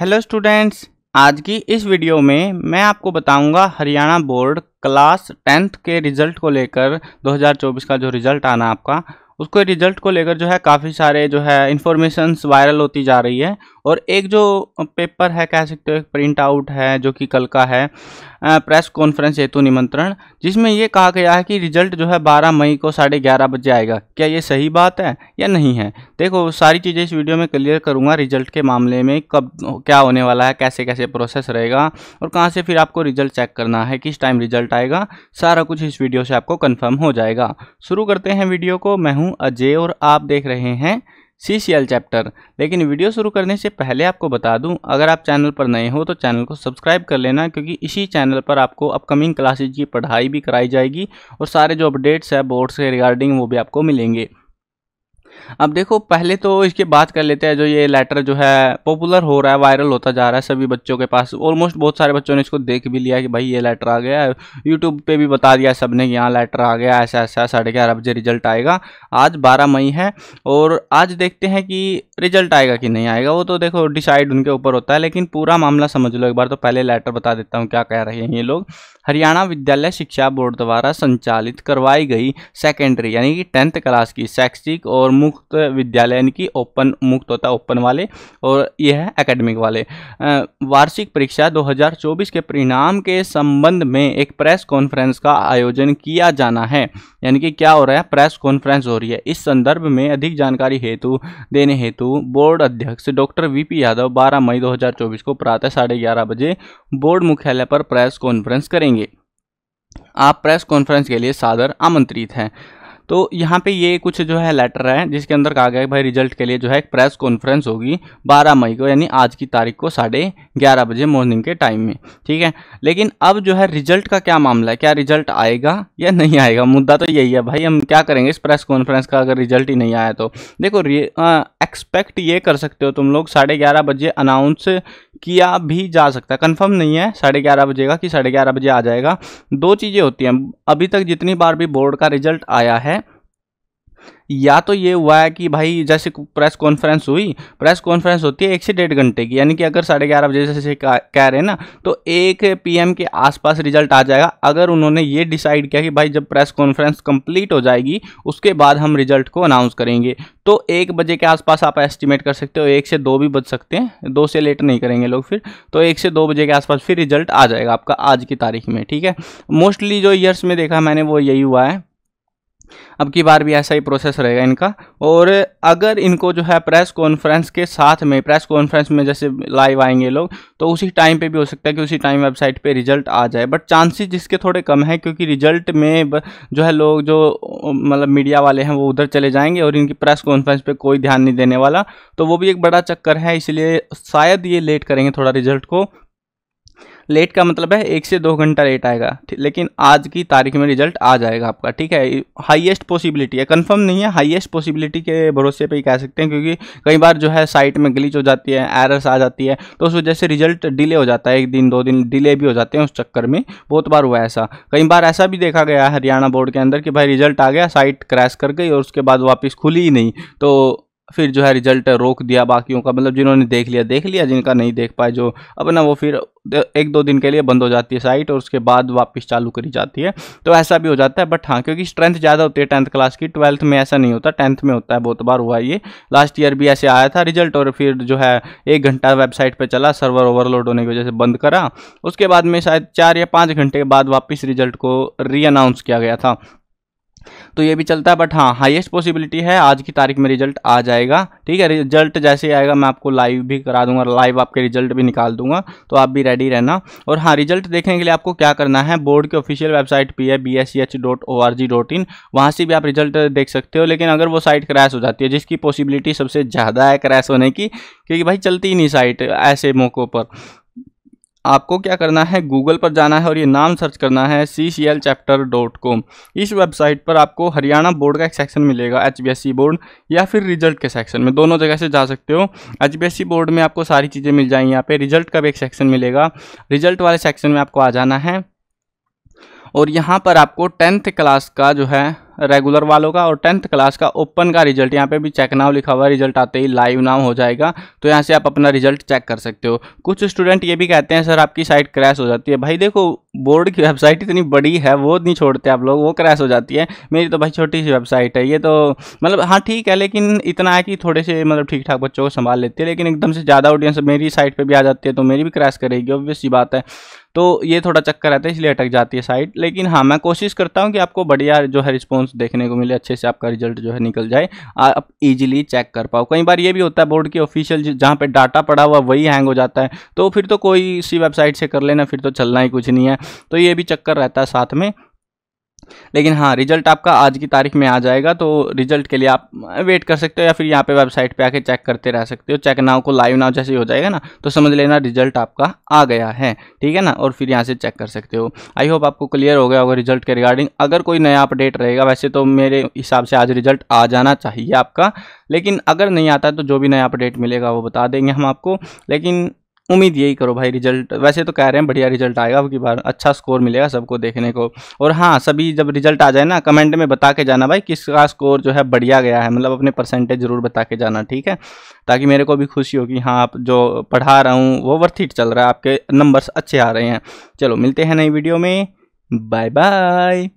hello students आज की इस वीडियो में मैं आपको बताऊंगा हरियाणा बोर्ड क्लास टेंथ के रिजल्ट को लेकर 2024 का जो रिजल्ट आना आपका उसको रिजल्ट को लेकर जो है काफ़ी सारे जो है इन्फॉर्मेशंस वायरल होती जा रही है और एक जो पेपर है कह सकते हो एक प्रिंट आउट है जो कि कल का है प्रेस कॉन्फ्रेंस हेतु निमंत्रण जिसमें यह कहा गया है कि रिजल्ट जो है 12 मई को साढ़े ग्यारह बजे आएगा क्या ये सही बात है या नहीं है देखो सारी चीज़ें इस वीडियो में क्लियर करूँगा रिजल्ट के मामले में कब क्या होने वाला है कैसे कैसे प्रोसेस रहेगा और कहाँ से फिर आपको रिजल्ट चेक करना है किस टाइम रिजल्ट आएगा सारा कुछ इस वीडियो से आपको कन्फर्म हो जाएगा शुरू करते हैं वीडियो को मैं हूँ अजय और आप देख रहे हैं सी सी एल चैप्टर लेकिन वीडियो शुरू करने से पहले आपको बता दूं अगर आप चैनल पर नए हो तो चैनल को सब्सक्राइब कर लेना क्योंकि इसी चैनल पर आपको अपकमिंग क्लासेज की पढ़ाई भी कराई जाएगी और सारे जो अपडेट्स है बोर्ड से रिगार्डिंग वो भी आपको मिलेंगे अब देखो पहले तो इसके बात कर लेते हैं जो ये लेटर जो है पॉपुलर हो रहा है वायरल होता जा रहा है सभी बच्चों के पास ऑलमोस्ट बहुत सारे बच्चों ने इसको देख भी लिया कि भाई ये लेटर आ गया है यूट्यूब पर भी बता दिया सब ने कि यहाँ लेटर आ गया ऐसा ऐसा साढ़े ग्यारह बजे रिजल्ट आएगा आज बारह मई है और आज देखते हैं कि रिजल्ट आएगा कि नहीं आएगा वो तो देखो डिसाइड उनके ऊपर होता है लेकिन पूरा मामला समझ लो एक बार तो पहले लेटर बता देता हूँ क्या कह रहे हैं ये लोग हरियाणा विद्यालय शिक्षा बोर्ड द्वारा संचालित करवाई गई सेकेंडरी यानी कि टेंथ क्लास की शैक्षिक और मुक्त विद्यालय यानी कि ओपन मुक्त होता है ओपन वाले और ये है एकेडमिक वाले वार्षिक परीक्षा 2024 के परिणाम के संबंध में एक प्रेस कॉन्फ्रेंस का आयोजन किया जाना है यानी कि क्या हो रहा है प्रेस कॉन्फ्रेंस हो रही है इस संदर्भ में अधिक जानकारी हेतु देने हेतु बोर्ड अध्यक्ष डॉक्टर वीपी यादव बारह मई दो को प्रातः साढ़े बजे बोर्ड मुख्यालय पर प्रेस कॉन्फ्रेंस करेंगे आप प्रेस कॉन्फ्रेंस के लिए सादर आमंत्रित हैं तो यहाँ पे ये कुछ जो है लेटर है जिसके अंदर कहा गया है भाई रिजल्ट के लिए जो है एक प्रेस कॉन्फ्रेंस होगी बारह मई को यानी आज की तारीख को साढ़े ग्यारह बजे मॉर्निंग के टाइम में ठीक है लेकिन अब जो है रिजल्ट का क्या मामला है क्या रिजल्ट आएगा या नहीं आएगा मुद्दा तो यही है भाई हम क्या करेंगे इस प्रेस कॉन्फ्रेंस का अगर रिजल्ट ही नहीं आया तो देखो एक्सपेक्ट ये कर सकते हो तुम लोग साढ़े ग्यारह बजे अनाउंस किया भी जा सकता है कन्फर्म नहीं है साढ़े ग्यारह बजे का कि साढ़े ग्यारह बजे आ जाएगा दो चीज़ें होती हैं अभी तक जितनी बार भी बोर्ड का रिजल्ट आया है या तो ये हुआ है कि भाई जैसे प्रेस कॉन्फ्रेंस हुई प्रेस कॉन्फ्रेंस होती है एक से डेढ़ घंटे की यानी कि अगर साढ़े ग्यारह बजे जैसे कह रहे हैं ना तो एक पीएम के आसपास रिजल्ट आ जाएगा अगर उन्होंने ये डिसाइड किया कि भाई जब प्रेस कॉन्फ्रेंस कंप्लीट हो जाएगी उसके बाद हम रिजल्ट को अनाउंस करेंगे तो एक बजे के आसपास आप एस्टिमेट कर सकते हो एक से दो भी बज सकते हैं दो से लेट नहीं करेंगे लोग फिर तो एक से दो बजे के आसपास फिर रिजल्ट आ जाएगा आपका आज की तारीख में ठीक है मोस्टली जो ईयर्स में देखा मैंने वो यही हुआ है अब की बार भी ऐसा ही प्रोसेस रहेगा इनका और अगर इनको जो है प्रेस कॉन्फ्रेंस के साथ में प्रेस कॉन्फ्रेंस में जैसे लाइव आएंगे लोग तो उसी टाइम पे भी हो सकता है कि उसी टाइम वेबसाइट पे रिजल्ट आ जाए बट चांसेस जिसके थोड़े कम है क्योंकि रिजल्ट में जो है लोग जो मतलब मीडिया वाले हैं वो उधर चले जाएंगे और इनकी प्रेस कॉन्फ्रेंस पर कोई ध्यान नहीं देने वाला तो वो भी एक बड़ा चक्कर है इसलिए शायद ये लेट करेंगे थोड़ा रिजल्ट को लेट का मतलब है एक से दो घंटा लेट आएगा लेकिन आज की तारीख में रिजल्ट आ जाएगा आपका ठीक है हाईएस्ट पॉसिबिलिटी है कंफर्म नहीं है हाईएस्ट पॉसिबिलिटी के भरोसे पे ही कह सकते हैं क्योंकि कई बार जो है साइट में ग्लिच हो जाती है एरर्स आ जाती है तो उस वजह से रिजल्ट डिले हो जाता है एक दिन दो दिन डिले भी हो जाते हैं उस चक्कर में बहुत बार हुआ ऐसा कई बार ऐसा भी देखा गया हरियाणा बोर्ड के अंदर कि भाई रिजल्ट आ गया साइट क्रैश कर गई और उसके बाद वापस खुली ही नहीं तो फिर जो है रिजल्ट रोक दिया बाकियों का मतलब जिन्होंने देख लिया देख लिया जिनका नहीं देख पाए जो अपना वो फिर एक दो दिन के लिए बंद हो जाती है साइट और उसके बाद वापस चालू करी जाती है तो ऐसा भी हो जाता है बट हाँ क्योंकि स्ट्रेंथ ज़्यादा होती है टेंथ क्लास की ट्वेल्थ में ऐसा नहीं होता टेंथ में होता है बहुत बार हुआ ये लास्ट ईयर भी ऐसे आया था रिजल्ट और फिर जो है एक घंटा वेबसाइट पर चला सर्वर ओवरलोड होने की वजह से बंद करा उसके बाद में शायद चार या पाँच घंटे के बाद वापस रिजल्ट को री अनाउंस किया गया था तो ये भी चलता है बट हाँ हाईएस्ट पॉसिबिलिटी है आज की तारीख में रिजल्ट आ जाएगा ठीक है रिजल्ट जैसे ही आएगा मैं आपको लाइव भी करा दूंगा लाइव आपके रिजल्ट भी निकाल दूंगा तो आप भी रेडी रहना और हाँ रिजल्ट देखने के लिए आपको क्या करना है बोर्ड की ऑफिशियल वेबसाइट पर है बी वहाँ से भी आप रिजल्ट देख सकते हो लेकिन अगर वो साइट क्रैश हो जाती है जिसकी पॉसिबिलिटी सबसे ज़्यादा है क्रैश होने की क्योंकि भाई चलती ही नहीं साइट ऐसे मौक़ों पर आपको क्या करना है गूगल पर जाना है और ये नाम सर्च करना है C C L chapter dot com इस वेबसाइट पर आपको हरियाणा बोर्ड का एक सेक्शन मिलेगा H B S C board या फिर रिजल्ट के सेक्शन में दोनों जगह से जा सकते हो H B S C board में आपको सारी चीज़ें मिल जाएंगी यहाँ पे रिजल्ट का भी एक सेक्शन मिलेगा रिजल्ट वाले सेक्शन में आपको आ जाना है और यहाँ पर आपको टेंथ क्लास का जो है रेगुलर वालों का और टेंथ क्लास का ओपन का रिजल्ट यहाँ पे भी चेक नाव लिखा हुआ रिजल्ट आते ही लाइव नाउ हो जाएगा तो यहाँ से आप अपना रिजल्ट चेक कर सकते हो कुछ स्टूडेंट ये भी कहते हैं सर आपकी साइट क्रैश हो जाती है भाई देखो बोर्ड की वेबसाइट इतनी बड़ी है वो नहीं छोड़ते आप लोग वो क्रैश हो जाती है मेरी तो भाई छोटी सी वेबसाइट है ये तो मतलब हाँ ठीक है लेकिन इतना है कि थोड़े से मतलब ठीक ठाक बच्चों को संभाल लेती है लेकिन एकदम से ज़्यादा ऑडियंस मेरी साइट पर भी आ जाती है तो मेरी भी क्रैश करेगी ऑब्वियस सी बात है तो ये थोड़ा चक्कर रहता है इसलिए अटक जाती है साइट लेकिन हाँ मैं कोशिश करता हूँ कि आपको बढ़िया जो है रिस्पॉन्स देखने को मिले अच्छे से आपका रिजल्ट जो है निकल जाए आप ईजिली चेक कर पाओ कई बार ये भी होता है बोर्ड की ऑफिशियल जहाँ पर डाटा पड़ा हुआ वही हैंग हो जाता है तो फिर तो कोई सी वेबसाइट से कर लेना फिर तो चलना ही कुछ नहीं है तो ये भी चक्कर रहता है साथ में लेकिन हाँ रिजल्ट आपका आज की तारीख में आ जाएगा तो रिजल्ट के लिए आप वेट कर सकते हो या फिर यहाँ पे वेबसाइट पे आके चेक करते रह सकते हो चेक नाव को लाइव नाव जैसे हो जाएगा ना तो समझ लेना रिजल्ट आपका आ गया है ठीक है ना और फिर यहाँ से चेक कर सकते हो आई होप आपको क्लियर हो गया होगा रिजल्ट के रिगार्डिंग अगर कोई नया अपडेट रहेगा वैसे तो मेरे हिसाब से आज रिजल्ट आ जाना चाहिए आपका लेकिन अगर नहीं आता तो जो भी नया अपडेट मिलेगा वो बता देंगे हम आपको लेकिन उम्मीद यही करो भाई रिजल्ट वैसे तो कह रहे हैं बढ़िया रिजल्ट आएगा अब की बार अच्छा स्कोर मिलेगा सबको देखने को और हाँ सभी जब रिजल्ट आ जाए ना कमेंट में बता के जाना भाई किसका स्कोर जो है बढ़िया गया है मतलब अपने परसेंटेज ज़रूर बता के जाना ठीक है ताकि मेरे को भी खुशी हो कि हाँ आप जो पढ़ा रहा हूँ वो वर्थिट चल रहा है आपके नंबर्स अच्छे आ रहे हैं चलो मिलते हैं नई वीडियो में बाय बाय